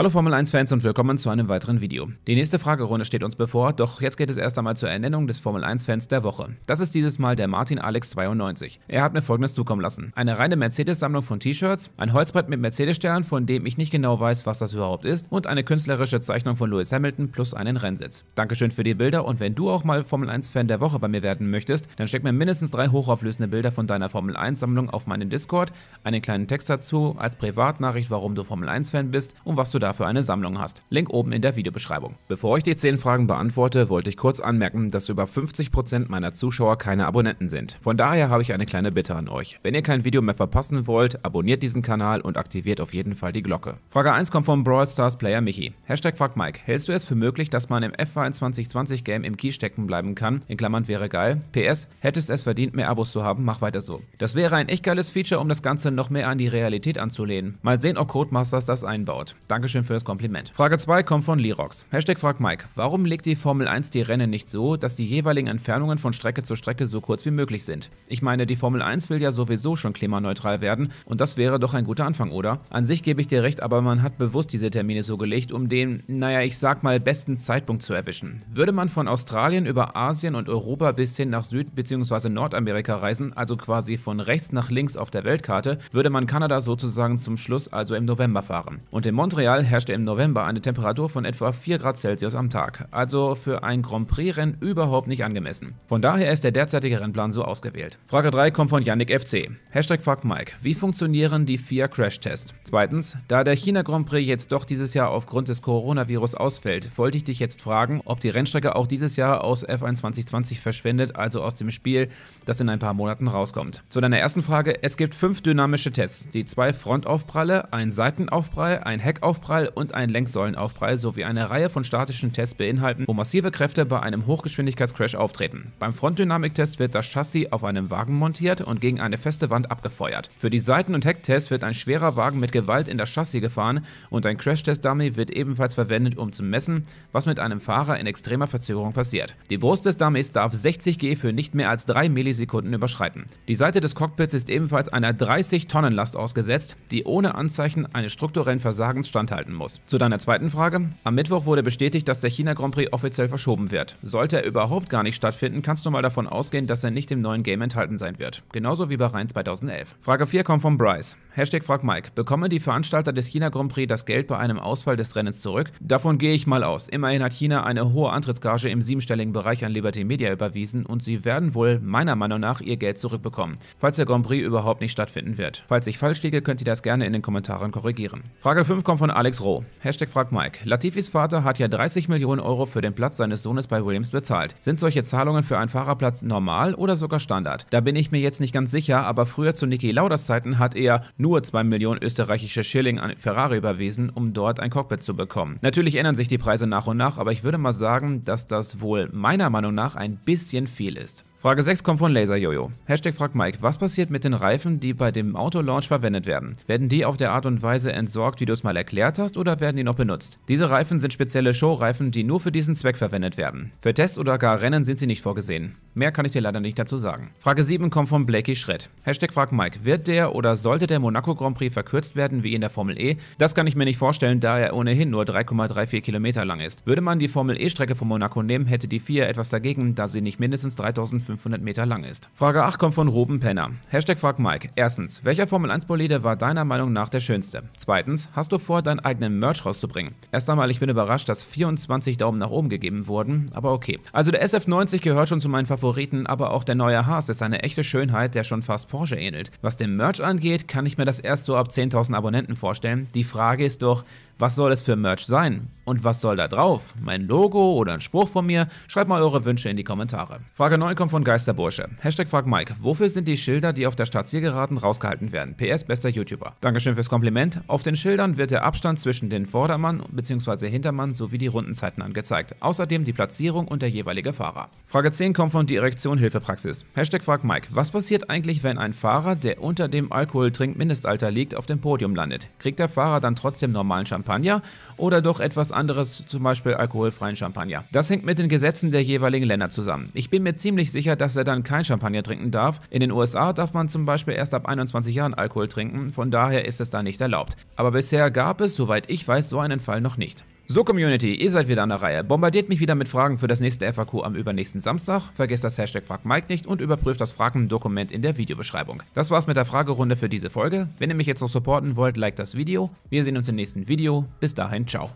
Hallo Formel 1-Fans und willkommen zu einem weiteren Video. Die nächste Fragerunde steht uns bevor, doch jetzt geht es erst einmal zur Ernennung des Formel 1-Fans der Woche. Das ist dieses Mal der Martin Alex 92. Er hat mir folgendes zukommen lassen. Eine reine Mercedes-Sammlung von T-Shirts, ein Holzbrett mit Mercedes-Stern, von dem ich nicht genau weiß, was das überhaupt ist, und eine künstlerische Zeichnung von Lewis Hamilton plus einen Rennsitz. Dankeschön für die Bilder und wenn du auch mal Formel 1-Fan der Woche bei mir werden möchtest, dann steck mir mindestens drei hochauflösende Bilder von deiner Formel 1-Sammlung auf meinen Discord, einen kleinen Text dazu als Privatnachricht, warum du Formel 1-Fan bist und was du da dafür eine Sammlung hast. Link oben in der Videobeschreibung. Bevor ich die 10 Fragen beantworte, wollte ich kurz anmerken, dass über 50% meiner Zuschauer keine Abonnenten sind. Von daher habe ich eine kleine Bitte an euch. Wenn ihr kein Video mehr verpassen wollt, abonniert diesen Kanal und aktiviert auf jeden Fall die Glocke. Frage 1 kommt vom Brawl Stars Player Michi. Hashtag frag Mike. Hältst du es für möglich, dass man im F1 2020 Game im Key stecken bleiben kann? In Klammern wäre geil. PS, hättest es verdient, mehr Abos zu haben, mach weiter so. Das wäre ein echt geiles Feature, um das Ganze noch mehr an die Realität anzulehnen. Mal sehen, ob Codemasters das einbaut. Dankeschön Dankeschön für das Kompliment. Frage 2 kommt von Lirox. Hashtag fragt Mike. Warum legt die Formel 1 die Rennen nicht so, dass die jeweiligen Entfernungen von Strecke zu Strecke so kurz wie möglich sind? Ich meine, die Formel 1 will ja sowieso schon klimaneutral werden und das wäre doch ein guter Anfang, oder? An sich gebe ich dir recht, aber man hat bewusst diese Termine so gelegt, um den, naja, ich sag mal, besten Zeitpunkt zu erwischen. Würde man von Australien über Asien und Europa bis hin nach Süd- bzw. Nordamerika reisen, also quasi von rechts nach links auf der Weltkarte, würde man Kanada sozusagen zum Schluss, also im November fahren. Und in Montreal Portugal herrschte im November eine Temperatur von etwa 4 Grad Celsius am Tag, also für ein Grand Prix-Rennen überhaupt nicht angemessen. Von daher ist der derzeitige Rennplan so ausgewählt. Frage 3 kommt von Yannick FC. Hashtag fragt Mike, wie funktionieren die vier Crash-Tests? Zweitens, da der China Grand Prix jetzt doch dieses Jahr aufgrund des Coronavirus ausfällt, wollte ich dich jetzt fragen, ob die Rennstrecke auch dieses Jahr aus F1 2020 verschwindet, also aus dem Spiel, das in ein paar Monaten rauskommt. Zu deiner ersten Frage, es gibt fünf dynamische Tests, die zwei Frontaufpralle, ein Seitenaufprall, ein Heckaufprall, Aufprall und einen Lenksäulenaufprall sowie eine Reihe von statischen Tests beinhalten, wo massive Kräfte bei einem Hochgeschwindigkeitscrash auftreten. Beim Frontdynamiktest wird das Chassis auf einem Wagen montiert und gegen eine feste Wand abgefeuert. Für die Seiten- und Hecktests wird ein schwerer Wagen mit Gewalt in das Chassis gefahren und ein crashtest dummy wird ebenfalls verwendet, um zu messen, was mit einem Fahrer in extremer Verzögerung passiert. Die Brust des Dummies darf 60 G für nicht mehr als 3 Millisekunden überschreiten. Die Seite des Cockpits ist ebenfalls einer 30 Tonnen Last ausgesetzt, die ohne Anzeichen eines strukturellen Versagens standhält halten muss. Zu deiner zweiten Frage. Am Mittwoch wurde bestätigt, dass der China Grand Prix offiziell verschoben wird. Sollte er überhaupt gar nicht stattfinden, kannst du mal davon ausgehen, dass er nicht im neuen Game enthalten sein wird. Genauso wie bei Rhein 2011. Frage 4 kommt von Bryce. Hashtag frag Mike. Bekommen die Veranstalter des China Grand Prix das Geld bei einem Ausfall des Rennens zurück? Davon gehe ich mal aus. Immerhin hat China eine hohe Antrittsgage im siebenstelligen Bereich an Liberty Media überwiesen und sie werden wohl meiner Meinung nach ihr Geld zurückbekommen, falls der Grand Prix überhaupt nicht stattfinden wird. Falls ich falsch liege, könnt ihr das gerne in den Kommentaren korrigieren. Frage 5 kommt von Alex Alex Roh. Hashtag fragt Mike. Latifis Vater hat ja 30 Millionen Euro für den Platz seines Sohnes bei Williams bezahlt. Sind solche Zahlungen für einen Fahrerplatz normal oder sogar Standard? Da bin ich mir jetzt nicht ganz sicher, aber früher zu Niki Lauders Zeiten hat er nur 2 Millionen österreichische Schilling an Ferrari überwiesen, um dort ein Cockpit zu bekommen. Natürlich ändern sich die Preise nach und nach, aber ich würde mal sagen, dass das wohl meiner Meinung nach ein bisschen viel ist. Frage 6 kommt von LaserJojo. Hashtag fragt Mike, was passiert mit den Reifen, die bei dem Autolaunch verwendet werden? Werden die auf der Art und Weise entsorgt, wie du es mal erklärt hast, oder werden die noch benutzt? Diese Reifen sind spezielle Showreifen, die nur für diesen Zweck verwendet werden. Für Tests oder gar Rennen sind sie nicht vorgesehen. Mehr kann ich dir leider nicht dazu sagen. Frage 7 kommt von Blakey Schritt. Hashtag fragt Mike, wird der oder sollte der Monaco Grand Prix verkürzt werden wie in der Formel E? Das kann ich mir nicht vorstellen, da er ohnehin nur 3,34 Kilometer lang ist. Würde man die Formel E-Strecke von Monaco nehmen, hätte die 4 etwas dagegen, da sie nicht mindestens 3500 500 Meter lang ist. Frage 8 kommt von Ruben Penner. Hashtag frag Mike. Erstens, welcher Formel 1 Bolide war deiner Meinung nach der schönste? Zweitens, hast du vor, deinen eigenen Merch rauszubringen? Erst einmal, ich bin überrascht, dass 24 Daumen nach oben gegeben wurden, aber okay. Also der SF90 gehört schon zu meinen Favoriten, aber auch der neue Haas ist eine echte Schönheit, der schon fast Porsche ähnelt. Was den Merch angeht, kann ich mir das erst so ab 10.000 Abonnenten vorstellen. Die Frage ist doch, was soll es für Merch sein? Und was soll da drauf? Mein Logo oder ein Spruch von mir? Schreibt mal eure Wünsche in die Kommentare. Frage 9 kommt von Geisterbursche. Hashtag Frag Mike. Wofür sind die Schilder, die auf der Spaziergeraden rausgehalten werden? PS bester YouTuber. Dankeschön fürs Kompliment. Auf den Schildern wird der Abstand zwischen den Vordermann bzw. Hintermann sowie die Rundenzeiten angezeigt. Außerdem die Platzierung und der jeweilige Fahrer. Frage 10 kommt von Direktion Hilfepraxis. Hashtag Frag Mike. Was passiert eigentlich, wenn ein Fahrer, der unter dem Alkoholtrinkmindestalter liegt, auf dem Podium landet? Kriegt der Fahrer dann trotzdem normalen Champagner? Champagner oder doch etwas anderes, zum Beispiel alkoholfreien Champagner. Das hängt mit den Gesetzen der jeweiligen Länder zusammen. Ich bin mir ziemlich sicher, dass er dann kein Champagner trinken darf. In den USA darf man zum Beispiel erst ab 21 Jahren Alkohol trinken, von daher ist es da nicht erlaubt. Aber bisher gab es, soweit ich weiß, so einen Fall noch nicht. So, Community, ihr seid wieder an der Reihe. Bombardiert mich wieder mit Fragen für das nächste FAQ am übernächsten Samstag, vergesst das Hashtag FragMike nicht und überprüft das Fragen-Dokument in der Videobeschreibung. Das war's mit der Fragerunde für diese Folge. Wenn ihr mich jetzt noch supporten wollt, liked das Video. Wir sehen uns im nächsten Video. Bis dahin, ciao.